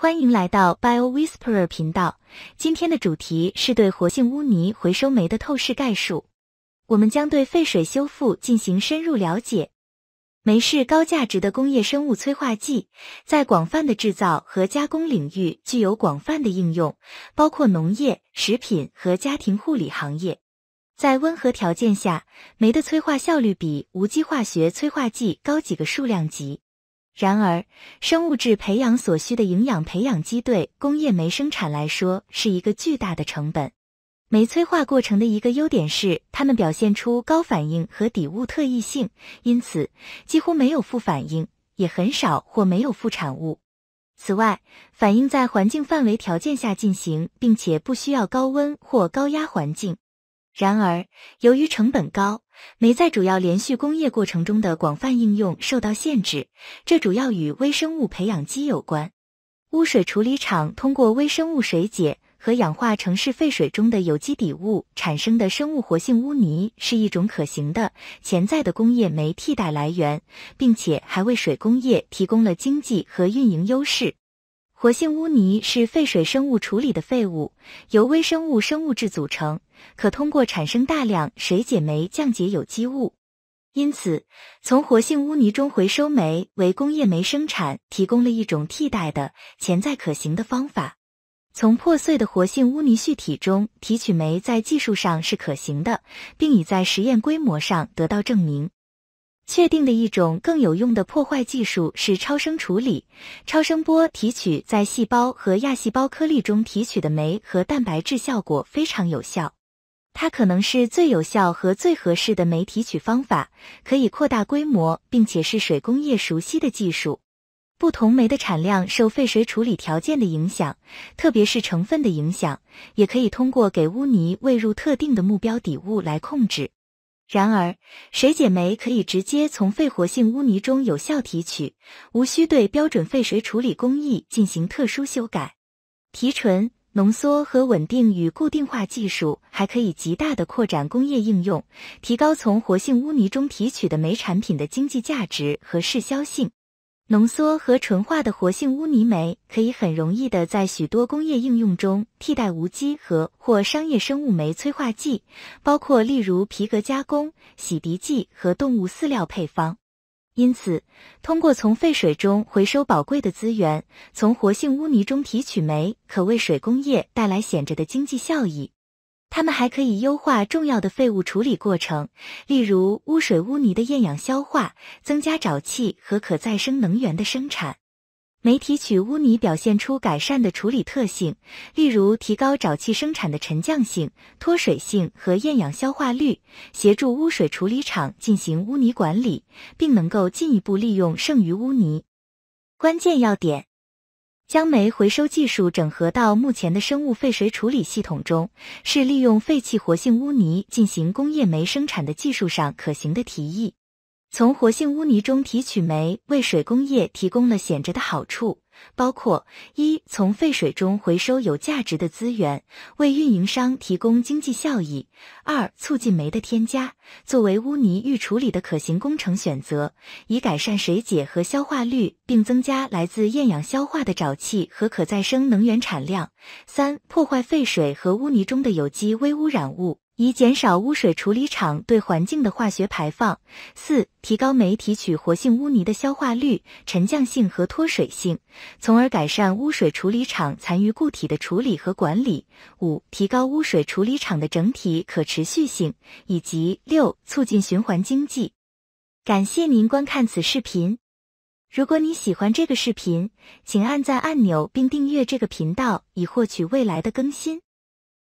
欢迎来到 BioWhisperer 频道。今天的主题是对活性污泥回收酶的透视概述。我们将对废水修复进行深入了解。酶是高价值的工业生物催化剂，在广泛的制造和加工领域具有广泛的应用，包括农业、食品和家庭护理行业。在温和条件下，酶的催化效率比无机化学催化剂高几个数量级。然而，生物质培养所需的营养培养基对工业酶生产来说是一个巨大的成本。酶催化过程的一个优点是，它们表现出高反应和底物特异性，因此几乎没有副反应，也很少或没有副产物。此外，反应在环境范围条件下进行，并且不需要高温或高压环境。然而，由于成本高。煤在主要连续工业过程中的广泛应用受到限制，这主要与微生物培养基有关。污水处理厂通过微生物水解和氧化城市废水中的有机底物产生的生物活性污泥，是一种可行的潜在的工业煤替代来源，并且还为水工业提供了经济和运营优势。活性污泥是废水生物处理的废物，由微生物生物质组成，可通过产生大量水解酶降解有机物。因此，从活性污泥中回收酶为工业酶生产提供了一种替代的、潜在可行的方法。从破碎的活性污泥絮体中提取酶在技术上是可行的，并已在实验规模上得到证明。确定的一种更有用的破坏技术是超声处理。超声波提取在细胞和亚细胞颗粒中提取的酶和蛋白质效果非常有效。它可能是最有效和最合适的酶提取方法，可以扩大规模，并且是水工业熟悉的技术。不同酶的产量受废水处理条件的影响，特别是成分的影响，也可以通过给污泥喂入特定的目标底物来控制。然而，水解酶可以直接从废活性污泥中有效提取，无需对标准废水处理工艺进行特殊修改。提纯、浓缩和稳定与固定化技术还可以极大的扩展工业应用，提高从活性污泥中提取的酶产品的经济价值和适销性。浓缩和纯化的活性污泥酶可以很容易的在许多工业应用中替代无机和或商业生物酶催化剂，包括例如皮革加工、洗涤剂和动物饲料配方。因此，通过从废水中回收宝贵的资源，从活性污泥中提取酶可为水工业带来显著的经济效益。它们还可以优化重要的废物处理过程，例如污水污泥的厌氧消化，增加沼气和可再生能源的生产。酶提取污泥表现出改善的处理特性，例如提高沼气生产的沉降性、脱水性和厌氧消化率，协助污水处理厂进行污泥管理，并能够进一步利用剩余污泥。关键要点。将煤回收技术整合到目前的生物废水处理系统中，是利用废弃活性污泥进行工业煤生产的技术上可行的提议。从活性污泥中提取煤，为水工业提供了显着的好处。包括：一、从废水中回收有价值的资源，为运营商提供经济效益；二、促进煤的添加，作为污泥预处理的可行工程选择，以改善水解和消化率，并增加来自厌氧消化的沼气和可再生能源产量；三、破坏废水和污泥中的有机微污染物。以减少污水处理厂对环境的化学排放；四、提高煤提取活性污泥的消化率、沉降性和脱水性，从而改善污水处理厂残余固体的处理和管理；五、提高污水处理厂的整体可持续性；以及六、促进循环经济。感谢您观看此视频。如果你喜欢这个视频，请按赞按钮并订阅这个频道，以获取未来的更新。